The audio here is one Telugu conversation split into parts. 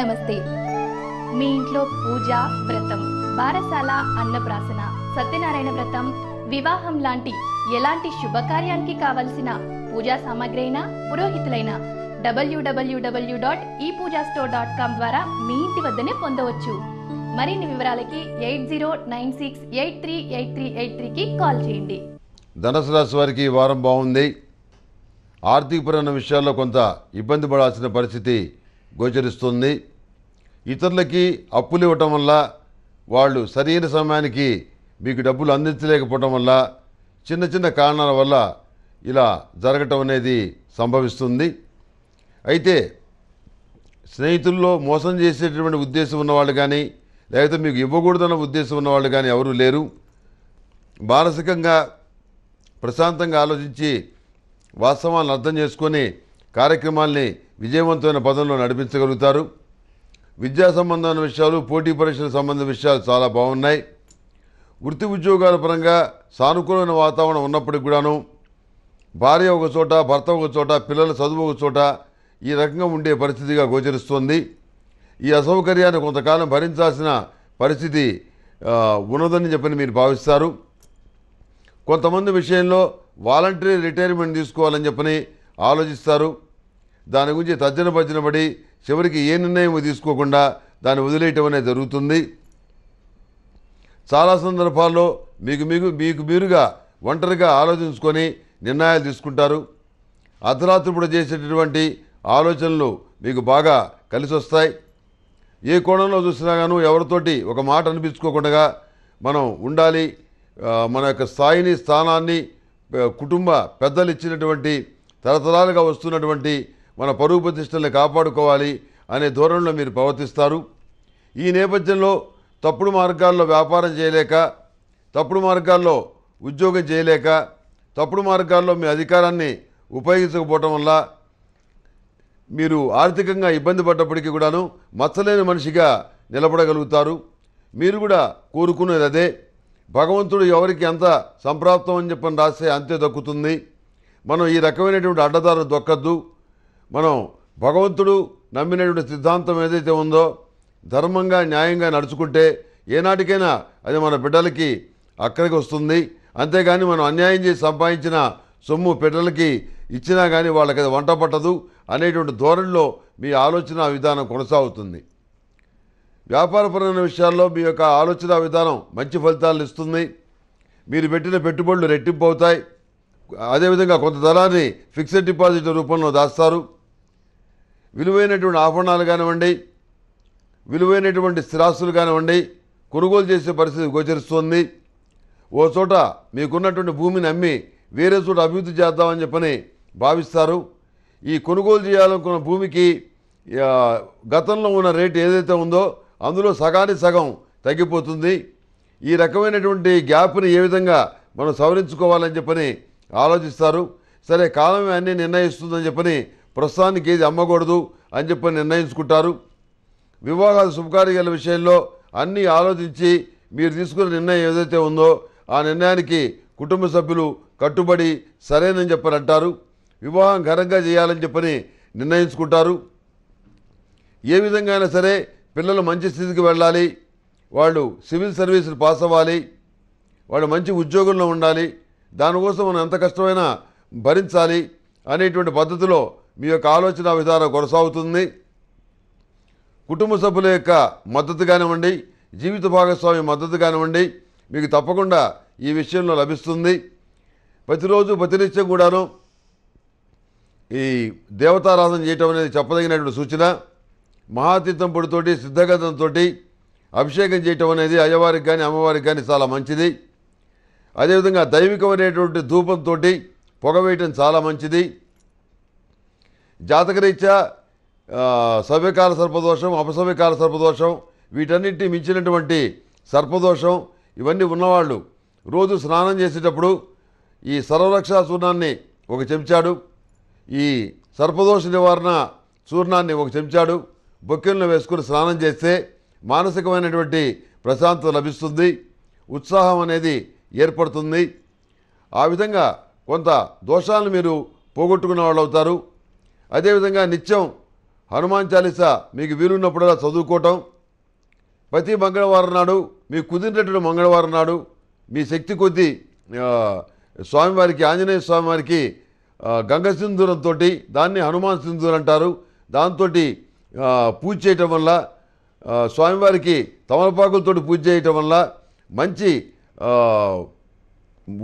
నమస్తే మీ ఇంట్లో పూజ వ్రతం బారసాల అన్నప్రాసన సత్యనారాయణ వ్రతం వివాహం లాంటి ఎలాంటి శుభకార్యానికి కావలసిన పూజా సామాగ్రి అయినా పురోహితులైన డబ్ల్యూడబ్ల్యూడబ్ల్యూ డాట్ ఈ పూజా స్టోర్ డాట్ కామ్ ద్వారా మీ ఇంటి వద్దనే పొందవచ్చు మరిన్ని వివరాలకి eight zero nine six eight three eight three eight త్రీకి కాల్ చేయండి ధనసు రాశి వారికి వారం బాగుంది ఆర్థిక పరమైన విషయాల్లో కొంత ఇబ్బంది పడాల్సిన పరిస్థితి గోచరిస్తుంది ఇతరులకి అప్పులు ఇవ్వటం వల్ల వాళ్ళు సరైన సమయానికి మీకు డబ్బులు అందించలేకపోవటం వల్ల చిన్న చిన్న కారణాల వల్ల ఇలా జరగటం అనేది సంభవిస్తుంది అయితే స్నేహితుల్లో మోసం చేసేటటువంటి ఉద్దేశం ఉన్నవాళ్ళు కానీ లేకపోతే మీకు ఇవ్వకూడదన్న ఉద్దేశం ఉన్నవాళ్ళు కానీ ఎవరూ లేరు మానసికంగా ప్రశాంతంగా ఆలోచించి వాస్తవాలను అర్థం చేసుకొని కార్యక్రమాల్ని విజయవంతమైన పదంలో నడిపించగలుగుతారు విద్యా సంబంధమైన విషయాలు పోటీ పరీక్షల సంబంధ విషయాలు చాలా బాగున్నాయి వృత్తి ఉద్యోగాల పరంగా సానుకూలమైన వాతావరణం ఉన్నప్పటికి కూడాను భార్య ఒక చోట భర్త ఒక చోట పిల్లల చదువు ఒక చోట ఈ రకంగా ఉండే పరిస్థితిగా గోచరిస్తోంది ఈ అసౌకర్యాన్ని కొంతకాలం భరించాల్సిన పరిస్థితి ఉన్నదని చెప్పని మీరు భావిస్తారు కొంతమంది విషయంలో వాలంటరీ రిటైర్మెంట్ తీసుకోవాలని చెప్పని ఆలోచిస్తారు దాని గురించి తర్జన భర్జన పడి చివరికి ఏ నిర్ణయం తీసుకోకుండా దాన్ని వదిలేయటం అనేది జరుగుతుంది చాలా సందర్భాల్లో మీకు మీకు మీకు మీరుగా ఒంటరిగా ఆలోచించుకొని నిర్ణయాలు తీసుకుంటారు అర్ధరాత్రి కూడా చేసేటటువంటి ఆలోచనలు మీకు బాగా కలిసి వస్తాయి ఏ కోణంలో చూసినా గాను ఎవరితోటి ఒక మాట అనిపించుకోకుండా మనం ఉండాలి మన యొక్క స్థాయిని స్థానాన్ని కుటుంబ పెద్దలు ఇచ్చినటువంటి తరతరాలుగా వస్తున్నటువంటి మన పరువు ప్రతిష్టల్ని కాపాడుకోవాలి అనే ధోరణిలో మీరు ప్రవర్తిస్తారు ఈ నేపథ్యంలో తప్పుడు మార్గాల్లో వ్యాపారం చేయలేక తప్పుడు మార్గాల్లో ఉద్యోగం చేయలేక తప్పుడు మార్గాల్లో మీ అధికారాన్ని ఉపయోగించకపోవటం వల్ల మీరు ఆర్థికంగా ఇబ్బంది పడ్డప్పటికీ కూడాను మచ్చలేని మనిషిగా నిలబడగలుగుతారు మీరు కూడా కోరుకునేది అదే భగవంతుడు ఎవరికి ఎంత సంప్రాప్తం అని చెప్పని రాస్తే అంతే దక్కుతుంది మనం ఈ రకమైనటువంటి అడ్డదారులు దొక్కద్దు మనం భగవంతుడు నమ్మినటువంటి సిద్ధాంతం ఏదైతే ఉందో ధర్మంగా న్యాయంగా నడుచుకుంటే ఏనాటికైనా అది మన బిడ్డలకి అక్కడికి వస్తుంది అంతేగాని మనం అన్యాయం చేసి సంపాదించిన సొమ్ము బిడ్డలకి ఇచ్చినా కానీ వాళ్ళకి అది వంట పట్టదు అనేటువంటి ధోరణిలో మీ ఆలోచన విధానం కొనసాగుతుంది వ్యాపారపరమైన విషయాల్లో మీ యొక్క ఆలోచన విధానం మంచి ఫలితాలను ఇస్తుంది మీరు పెట్టిన పెట్టుబడులు రెట్టింపు అవుతాయి అదేవిధంగా కొంత ధనాన్ని ఫిక్స్డ్ డిపాజిట్ రూపంలో దాస్తారు విలువైనటువంటి ఆభరణాలు కానివ్వండి విలువైనటువంటి స్థిరాస్తులు కానివ్వండి కొనుగోలు చేసే పరిస్థితి గోచరిస్తోంది ఓ చోట మీకున్నటువంటి భూమిని అమ్మి వేరే చోట అభివృద్ధి చేద్దామని చెప్పని భావిస్తారు ఈ కొనుగోలు చేయాలనుకున్న భూమికి గతంలో ఉన్న రేటు ఏదైతే ఉందో అందులో సగాని సగం తగ్గిపోతుంది ఈ రకమైనటువంటి గ్యాప్ని ఏ విధంగా మనం సవరించుకోవాలని చెప్పని ఆలోచిస్తారు సరే కాలం అన్నీ నిర్ణయిస్తుందని చెప్పని ప్రస్తుతానికి ఏది అమ్మకూడదు అని చెప్పి నిర్ణయించుకుంటారు వివాహాల శుభకార్యాల విషయంలో అన్నీ ఆలోచించి మీరు తీసుకున్న నిర్ణయం ఏదైతే ఉందో ఆ నిర్ణయానికి కుటుంబ సభ్యులు కట్టుబడి సరేనని చెప్పని అంటారు వివాహం ఘనంగా చేయాలని చెప్పని నిర్ణయించుకుంటారు ఏ విధంగా అయినా సరే పిల్లలు మంచి స్థితికి వెళ్ళాలి వాళ్ళు సివిల్ సర్వీసులు పాస్ అవ్వాలి వాళ్ళు మంచి ఉద్యోగంలో ఉండాలి దానికోసం మనం ఎంత కష్టమైనా భరించాలి అనేటువంటి పద్ధతిలో మీ యొక్క ఆలోచన విధానం కొనసాగుతుంది కుటుంబ సభ్యుల యొక్క మద్దతు కానివ్వండి జీవిత భాగస్వామి మద్దతు కానివ్వండి మీకు తప్పకుండా ఈ విషయంలో లభిస్తుంది ప్రతిరోజు ప్రతినిత్యం కూడాను ఈ దేవతారాధన చేయటం అనేది చెప్పదగినటువంటి సూచన మహాతీర్థం పొడితోటి సిద్ధగతంతో అభిషేకం చేయటం అనేది అయ్యవారికి కానీ అమ్మవారికి కానీ చాలా మంచిది అదేవిధంగా దైవికమైనటువంటి ధూపంతో పొగ వేయటం చాలా మంచిది జాతకరీత్యా సవ్యకాల సర్పదోషం అపసవ్యకాల సర్పదోషం వీటన్నిటిని మించినటువంటి సర్పదోషం ఇవన్నీ ఉన్నవాళ్ళు రోజు స్నానం చేసేటప్పుడు ఈ సర్వరక్ష చూర్ణాన్ని ఒక చెంచాడు ఈ సర్పదోష నివారణ చూర్ణాన్ని ఒక చెంచాడు బొక్కెలను వేసుకుని స్నానం చేస్తే మానసికమైనటువంటి ప్రశాంతత లభిస్తుంది ఉత్సాహం అనేది ఏర్పడుతుంది ఆ విధంగా కొంత దోషాలను మీరు పోగొట్టుకున్న వాళ్ళు అవుతారు అదేవిధంగా నిత్యం హనుమాన్ చాలీస మీకు వీలున్నప్పుడల్లా చదువుకోవటం ప్రతి మంగళవారం నాడు మీ కుదిరినటువంటి మంగళవారం నాడు మీ శక్తి కొద్దీ స్వామివారికి ఆంజనేయ స్వామివారికి గంగ సింధూరంతో దాన్ని హనుమాన్ సింధూర్ అంటారు దాంతో పూజ చేయటం వల్ల స్వామివారికి తమలపాకులతో పూజ చేయటం వల్ల మంచి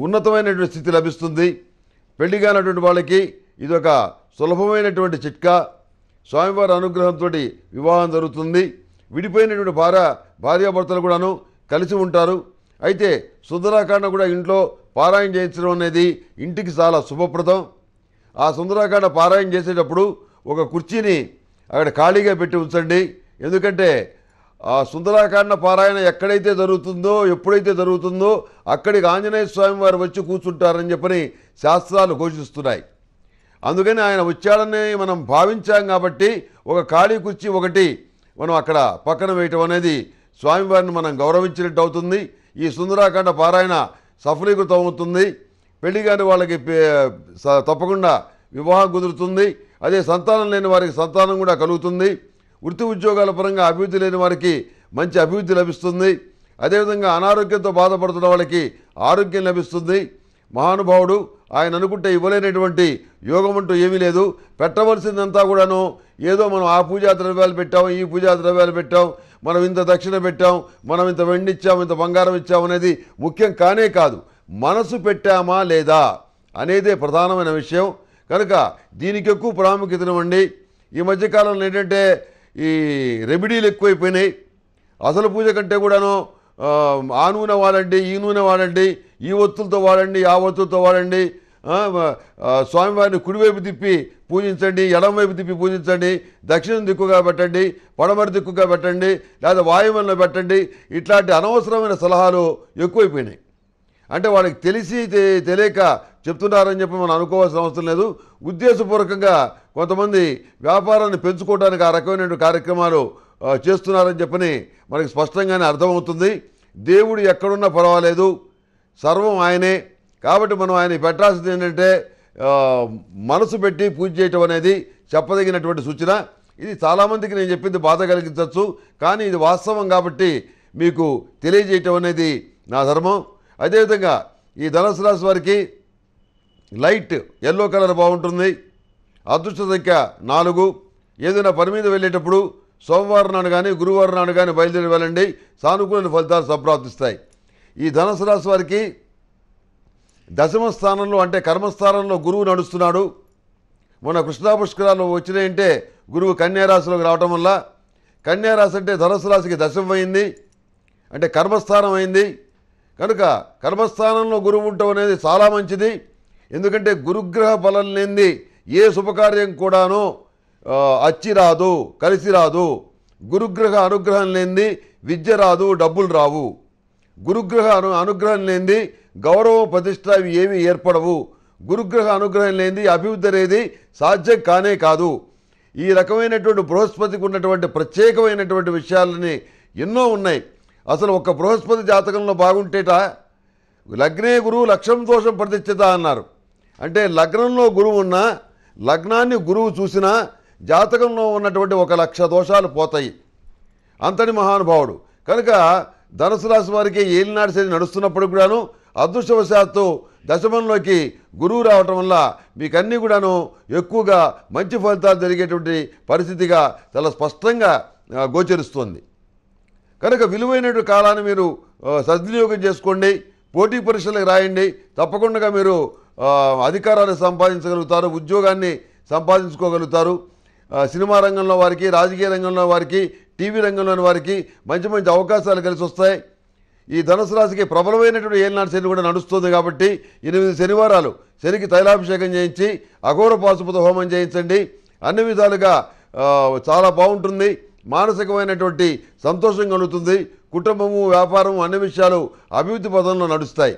ఉన్నతమైనటువంటి స్థితి లభిస్తుంది పెళ్లిగానటువంటి వాళ్ళకి వాళ్ళకి ఇదొక సులభమైనటువంటి చిట్కా స్వామివారి అనుగ్రహంతో వివాహం జరుగుతుంది విడిపోయినటువంటి భార్య భార్యాభర్తలు కూడాను కలిసి ఉంటారు అయితే సుందరాకాండ కూడా ఇంట్లో పారాయణ చేయించడం అనేది ఇంటికి చాలా శుభప్రదం ఆ సుందరాకాండ పారాయణ చేసేటప్పుడు ఒక కుర్చీని అక్కడ ఖాళీగా పెట్టి ఉంచండి ఎందుకంటే ఆ సుందరాకాండ పారాయణ ఎక్కడైతే జరుగుతుందో ఎప్పుడైతే జరుగుతుందో అక్కడికి ఆంజనేయ స్వామి వారు వచ్చి కూర్చుంటారని చెప్పని శాస్త్రాలు ఘోషిస్తున్నాయి అందుకని ఆయన వచ్చాడని మనం భావించాం కాబట్టి ఒక ఖాళీ కుర్చీ ఒకటి మనం అక్కడ పక్కన వేయటం అనేది స్వామివారిని మనం గౌరవించినట్టు అవుతుంది ఈ సుందరాకాండ పారాయణ సఫలీకృతం అవుతుంది పెళ్లి కాని వాళ్ళకి తప్పకుండా వివాహం కుదురుతుంది అదే సంతానం లేని వారికి సంతానం కూడా కలుగుతుంది వృత్తి ఉద్యోగాల పరంగా అభివృద్ధి లేని వారికి మంచి అభివృద్ధి లభిస్తుంది అదేవిధంగా అనారోగ్యంతో బాధపడుతున్న వాళ్ళకి ఆరోగ్యం లభిస్తుంది మహానుభావుడు ఆయన అనుకుంటే ఇవ్వలేనటువంటి యోగం అంటూ ఏమీ లేదు పెట్టవలసిందంతా కూడాను ఏదో మనం ఆ పూజా ద్రవ్యాలు పెట్టాం ఈ పూజా ద్రవ్యాలు పెట్టాం మనం ఇంత దక్షిణ పెట్టాం మనం ఇంత వెండిచ్చాం ఇంత బంగారం ఇచ్చాం అనేది ముఖ్యం కానే కాదు మనసు పెట్టామా లేదా అనేదే ప్రధానమైన విషయం కనుక దీనికి ఎక్కువ ప్రాముఖ్యత ఇవ్వండి ఈ మధ్యకాలంలో ఏంటంటే ఈ రెమెడీలు ఎక్కువైపోయినాయి అసలు పూజ కంటే కూడాను ఆ నూనె వాడండి ఈ నూనె వాడండి ఈ ఒత్తులతో వాడండి ఆ ఒత్తులతో వాడండి స్వామివారిని కుడివైపు తిప్పి పూజించండి ఎడమవైపు తిప్పి పూజించండి దక్షిణం దిక్కుగా పెట్టండి పడమర దిక్కుగా పెట్టండి లేదా వాయుమల్లో పెట్టండి ఇట్లాంటి అనవసరమైన సలహాలు ఎక్కువైపోయినాయి అంటే వాళ్ళకి తెలిసి తెలియక చెప్తున్నారని చెప్పి మనం అనుకోవాల్సిన అవసరం లేదు ఉద్దేశపూర్వకంగా కొంతమంది వ్యాపారాన్ని పెంచుకోవడానికి ఆ రకమైన కార్యక్రమాలు చేస్తున్నారని చెప్పని మనకి స్పష్టంగానే అర్థమవుతుంది దేవుడు ఎక్కడున్నా పర్వాలేదు సర్వం ఆయనే కాబట్టి మనం ఆయన పెట్టాల్సింది ఏంటంటే మనసు పెట్టి పూజ చేయటం అనేది చెప్పదగినటువంటి సూచన ఇది చాలామందికి నేను చెప్పింది బాధ కలిగించవచ్చు కానీ ఇది వాస్తవం కాబట్టి మీకు తెలియజేయటం అనేది నా ధర్మం అదేవిధంగా ఈ ధనసు రాశి వారికి లైట్ ఎల్లో కలర్ బాగుంటుంది అదృష్ట సంఖ్య నాలుగు ఏదైనా పని మీద వెళ్ళేటప్పుడు సోమవారం నాడు కానీ గురువారం నాడు కానీ బయలుదేరి వెళ్ళండి సానుకూల ఫలితాలు సంప్రాప్తిస్తాయి ఈ ధనుసు రాశి వారికి దశమ స్థానంలో అంటే కర్మస్థానంలో గురువు నడుస్తున్నాడు మొన్న కృష్ణా పుష్కరాలు వచ్చినాయంటే గురువు కన్యారాశిలోకి రావటం వల్ల కన్యారాశి అంటే ధనుసు రాశికి దశం అయింది అంటే కర్మస్థానం అయింది కనుక కర్మస్థానంలో గురువు ఉండటం అనేది చాలా మంచిది ఎందుకంటే గురుగ్రహ బలం లేని ఏ శుభకార్యం కూడాను అచ్చి రాదు కలిసి రాదు గురుగ్రహ అనుగ్రహం లేని విద్య రాదు డబ్బులు రావు గురుగ్రహ అను అనుగ్రహం లేనిది గౌరవం ప్రతిష్ట ఇవి ఏమీ ఏర్పడవు గురుగ్రహ అనుగ్రహం లేనిది అభివృద్ధి అనేది సాధ్యం కానే కాదు ఈ రకమైనటువంటి బృహస్పతికి ఉన్నటువంటి ప్రత్యేకమైనటువంటి విషయాలని ఎన్నో ఉన్నాయి అసలు ఒక బృహస్పతి జాతకంలో బాగుంటేట లగ్నే గురువు లక్ష్యం దోషం ప్రతిష్ఠిత అన్నారు అంటే లగ్నంలో గురువు ఉన్నా లగ్నాన్ని గురువు చూసినా జాతకంలో ఉన్నటువంటి ఒక లక్ష దోషాలు పోతాయి అంతటి మహానుభావుడు కనుక ధనుసు రాశి వారికి ఏలినాడు శని నడుస్తున్నప్పుడు కూడాను అదృష్టవశాత్తు దశమంలోకి గురువు రావటం వల్ల మీకన్నీ కూడాను ఎక్కువగా మంచి ఫలితాలు జరిగేటువంటి పరిస్థితిగా చాలా స్పష్టంగా గోచరిస్తుంది కనుక విలువైనటువంటి కాలాన్ని మీరు సద్వినియోగం చేసుకోండి పోటీ పరీక్షలకు రాయండి తప్పకుండా మీరు అధికారాన్ని సంపాదించగలుగుతారు ఉద్యోగాన్ని సంపాదించుకోగలుగుతారు సినిమా రంగంలో వారికి రాజకీయ రంగంలో వారికి టీవీ రంగంలోని వారికి మంచి మంచి అవకాశాలు కలిసి వస్తాయి ఈ ధనుసు రాశికి ప్రబలమైనటువంటి ఏలినాడు శని కూడా నడుస్తుంది కాబట్టి ఎనిమిది శనివారాలు శనికి తైలాభిషేకం చేయించి అఘోర పాశుపత హోమం చేయించండి అన్ని విధాలుగా చాలా బాగుంటుంది మానసికమైనటువంటి సంతోషం కలుగుతుంది కుటుంబము వ్యాపారం అన్ని విషయాలు అభివృద్ధి పదంలో నడుస్తాయి